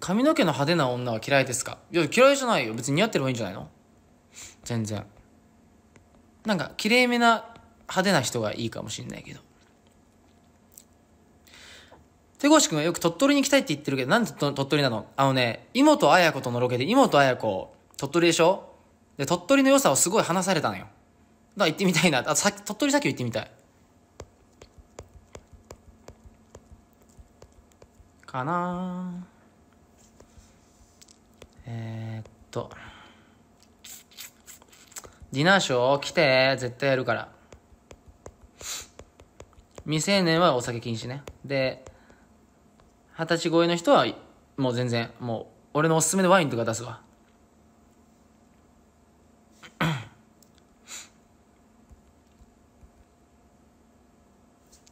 髪の毛の派手な女は嫌いですかいや、嫌いじゃないよ。別に似合ってればいいんじゃないの全然。なんか、綺麗めな派手な人がいいかもしんないけど。手越くんはよく鳥取に行きたいって言ってるけど、なんで鳥取なのあのね、妹綾子とのロケで、妹綾子、鳥取でしょで、鳥取の良さをすごい話されたのよ。だから行ってみたいな。あ、さ鳥取さっき行ってみたい。かなえー、っと。ディナーショー来て、絶対やるから。未成年はお酒禁止ね。で、二十歳超えの人は、もう全然、もう、俺のおすすめのワインとか出すわ。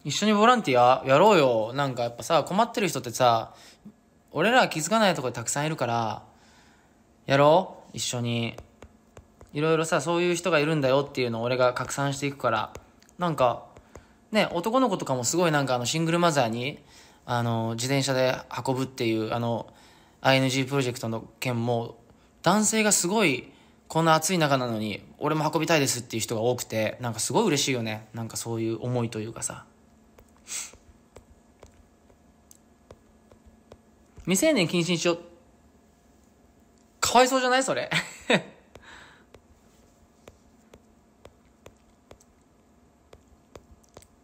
一緒にボランティアやろうよ。なんかやっぱさ、困ってる人ってさ、俺らは気づかないところたくさんいるから、やろう一緒に。いろいろさ、そういう人がいるんだよっていうのを俺が拡散していくから、なんか、ね、男の子とかもすごいなんかあのシングルマザーに、あの、自転車で運ぶっていう、あの、ING プロジェクトの件も、男性がすごい、こんな暑い中なのに、俺も運びたいですっていう人が多くて、なんかすごい嬉しいよね。なんかそういう思いというかさ。未成年禁止にしよう。かわいそうじゃないそれ。[laughs]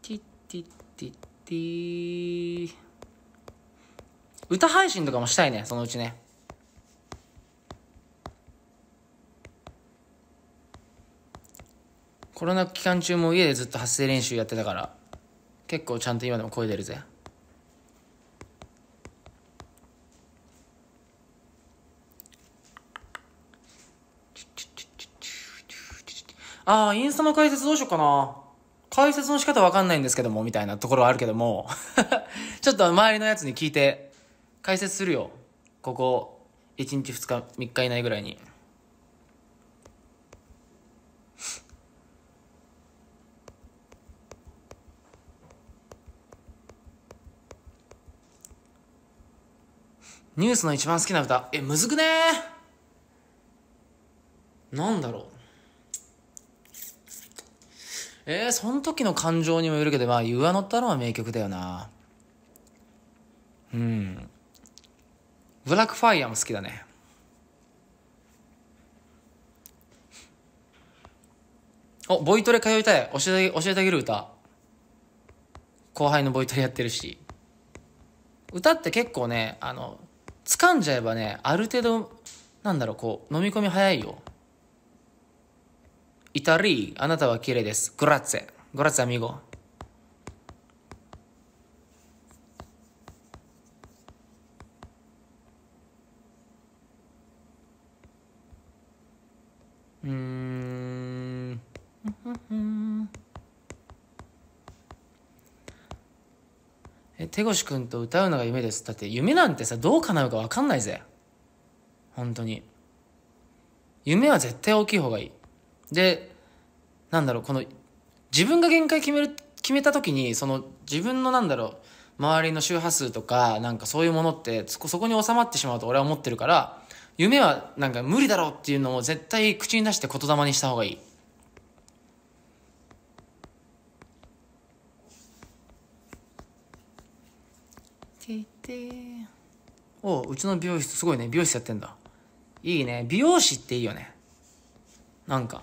ティッティッティッティ歌配信とかもしたいね、そのうちね。コロナ期間中も家でずっと発声練習やってたから、結構ちゃんと今でも声出るぜ。ああ、インスタの解説どうしようかな。解説の仕方わかんないんですけども、みたいなところはあるけども、[laughs] ちょっと周りのやつに聞いて、解説するよ。ここ、1日2日、3日以内ぐらいに。ニュースの一番好きな歌。え、むずくねーなんだろう。えー、その時の感情にもよるけど、まあ、上乗ったのは名曲だよな。うん。ブラックファイヤーも好きだね。お、ボイトレ通いたい。教えて、教えてあげる歌。後輩のボイトレやってるし。歌って結構ね、あの、掴んじゃえばね、ある程度、なんだろう、こう、飲み込み早いよ。イタリー、あなたは綺麗です。グラッツェ。グラッツェ、アミゴ。うん。え、手越くんと歌うのが夢です。だって夢なんてさ、どう叶うか分かんないぜ。本当に。夢は絶対大きい方がいい。で、なんだろう、この、自分が限界決める、決めた時に、その自分のなんだろう、周りの周波数とか、なんかそういうものって、そこに収まってしまうと俺は思ってるから、夢はなんか無理だろうっていうのを絶対口に出して言霊にした方がいい。おうちの美容室すごいね美容室やってんだいいね美容師っていいよねなんか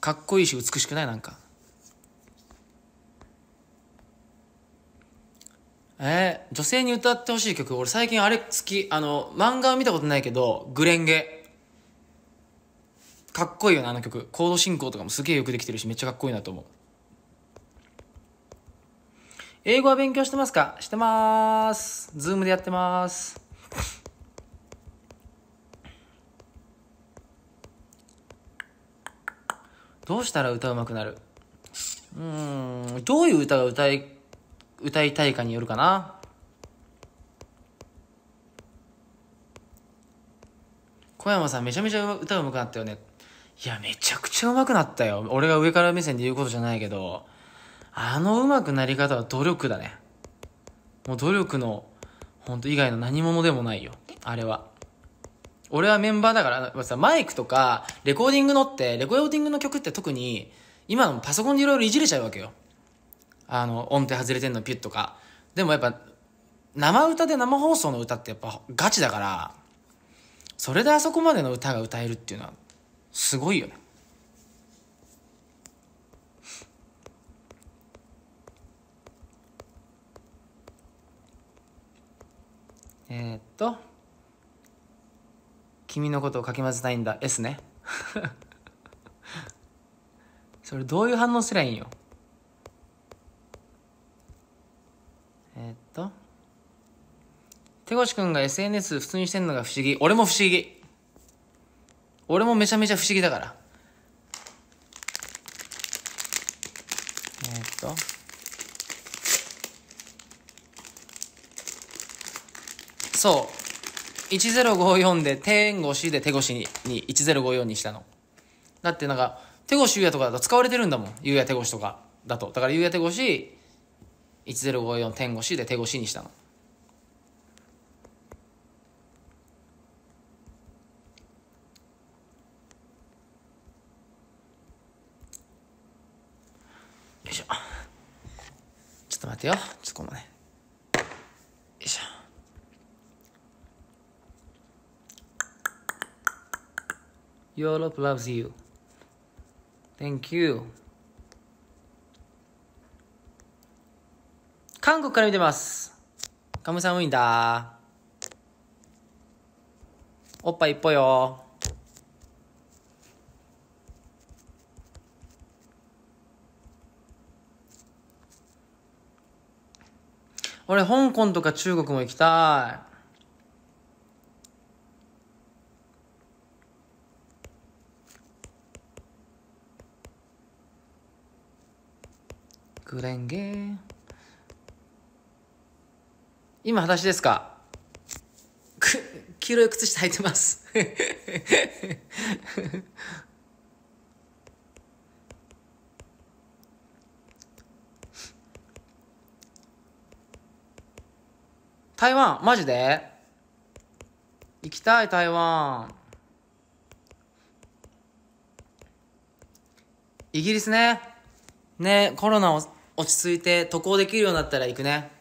かっこいいし美しくないなんかえー、女性に歌ってほしい曲俺最近あれ好きあの漫画は見たことないけど「グレンゲ」かっこいいよねあの曲コード進行とかもすげえよくできてるしめっちゃかっこいいなと思う英語は勉強してますかしてますズームでやってますどうしたら歌うまくなるうーん、どういう歌が歌い、歌いたいかによるかな。小山さんめちゃめちゃ歌うまくなったよね。いや、めちゃくちゃうまくなったよ。俺が上から目線で言うことじゃないけど、あのうまくなり方は努力だね。もう努力の、ほんと以外の何者でもないよ。あれは。俺はメンバーだからさ、マイクとか、レコーディングのって、レコーディングの曲って特に、今のパソコンでいろいろいじれちゃうわけよ。あの、音程外れてんのピュッとか。でもやっぱ、生歌で生放送の歌ってやっぱガチだから、それであそこまでの歌が歌えるっていうのは、すごいよね。えー、っと。君のことをかき混ぜたいんだ S ね [laughs] それどういう反応すりゃいいんよえー、っと手越くんが SNS 普通にしてんのが不思議俺も不思議俺もめちゃめちゃ不思議だからえー、っとそう1054で天越しで手越しに1054にしたのだってなんか手越優也とかだと使われてるんだもん優也手越しとかだとだから優也手越し1054天越しで手越しにしたのよいしょちょっと待ってよちょっとこのね Europe loves you. Thank you. 韓国から見てます。カムサムインー。おっぱいっぽよ俺、香港とか中国も行きたい。くれんげ今裸足ですか [laughs] 黄色い靴下履いてます台湾マジで行きたい台湾イギリスねねコロナを落ち着いて渡航できるようになったら行くね。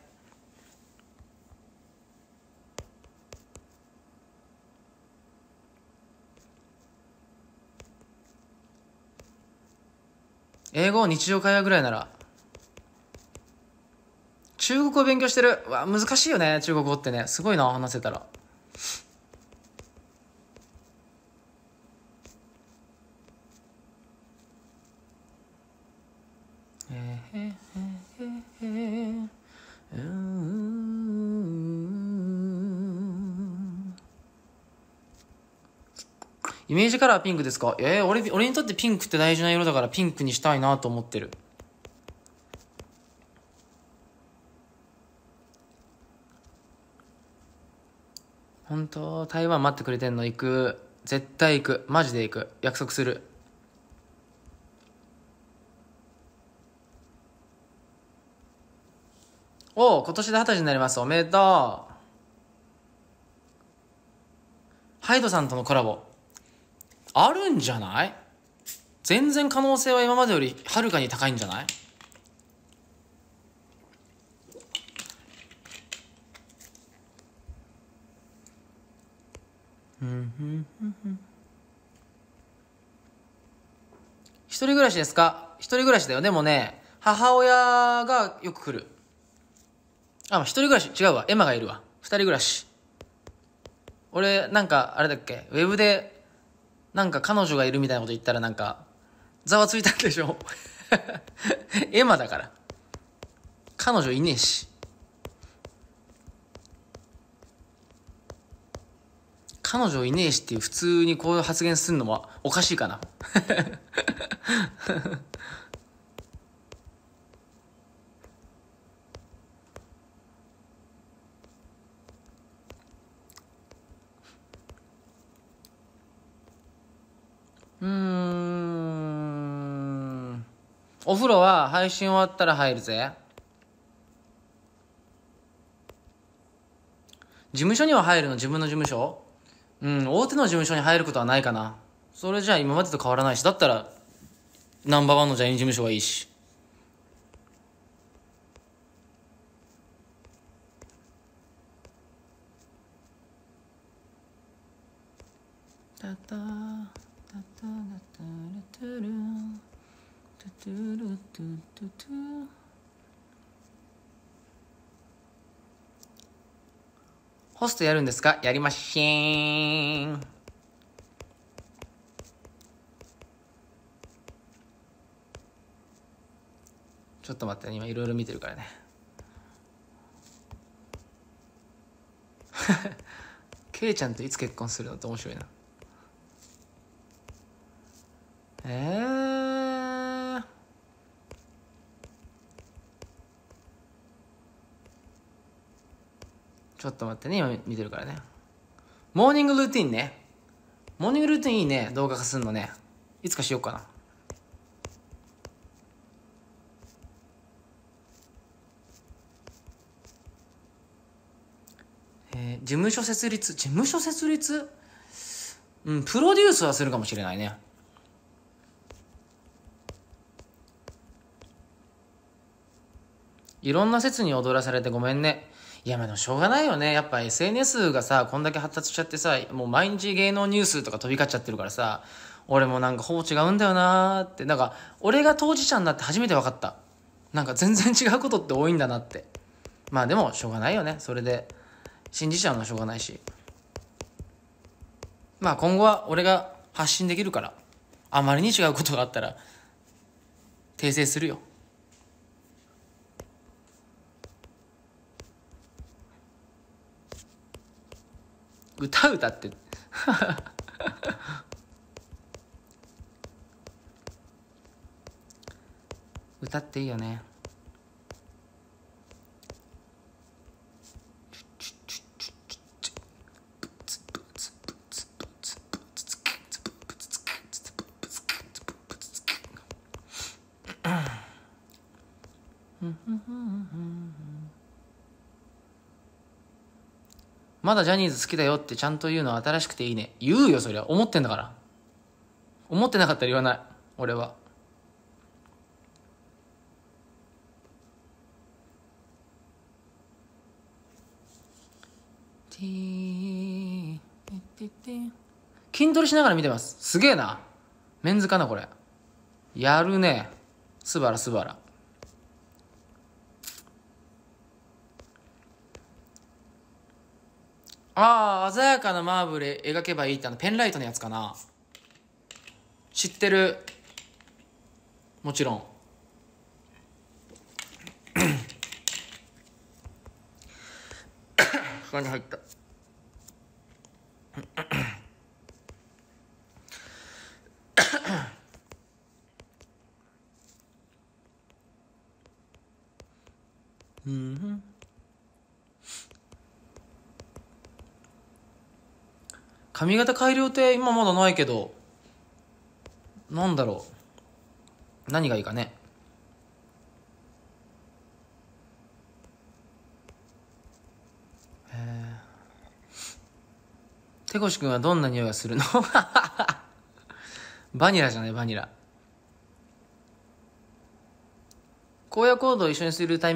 英語を日常会話ぐらいなら。中国語勉強してる。わ、難しいよね、中国語ってね。すごいな、話せたら。イメージカラーピンクですかえー、俺、俺にとってピンクって大事な色だからピンクにしたいなと思ってる。本当台湾待ってくれてんの行く。絶対行く。マジで行く。約束する。今年で二十歳になります。おめでとう。ハイドさんとのコラボ。あるんじゃない全然可能性は今までよりはるかに高いんじゃない一人暮らしですか一人暮らしだよ。でもね、母親がよく来る。あ、一人暮らし、違うわ。エマがいるわ。二人暮らし。俺、なんか、あれだっけ、ウェブで、なんか彼女がいるみたいなこと言ったらなんか、ざわついたんでしょ [laughs] エマだから。彼女いねえし。彼女いねえしっていう普通にこういう発言するのはおかしいかな。[laughs] うんお風呂は配信終わったら入るぜ事務所には入るの自分の事務所うん大手の事務所に入ることはないかなそれじゃあ今までと変わらないしだったらナンバーワンのジャニーズ事務所はいいしたたホストやるんですかやりましーん。ちょっと待って、今いろいろ見てるからね。[laughs] ケイちゃんといつ結婚するのって面白いな。えちょっと待ってね今見てるからねモーニングルーティンねモーニングルーティンいいね動画化すんのねいつかしようかなえー、事務所設立事務所設立うんプロデュースはするかもしれないねいろんな説に踊らされてごめんね。いや、まあでもしょうがないよね。やっぱ SNS がさ、こんだけ発達しちゃってさ、もう毎日芸能ニュースとか飛び交っちゃってるからさ、俺もなんかほぼ違うんだよなーって。なんか、俺が当事者になって初めて分かった。なんか全然違うことって多いんだなって。まあでもしょうがないよね。それで。信じちゃうのはしょうがないし。まあ今後は俺が発信できるから、あまりに違うことがあったら、訂正するよ。歌歌って [laughs] 歌っていいよねまだジャニーズ好きだよってちゃんと言うのは新しくていいね。言うよ、そりゃ。思ってんだから。思ってなかったら言わない。俺は。筋トレしながら見てます。すげえな。メンズかな、これ。やるね。すばらすばら。ああ、鮮やかなマーブル描けばいいってあの、ペンライトのやつかな。知ってる。もちろん。[coughs] ここに入った。髪型改良って今まだないけど、なんだろう。何がいいかね。手越くんはどんな匂いがするの [laughs] バニラじゃない、バニラ。荒野行動を一緒にするタイミング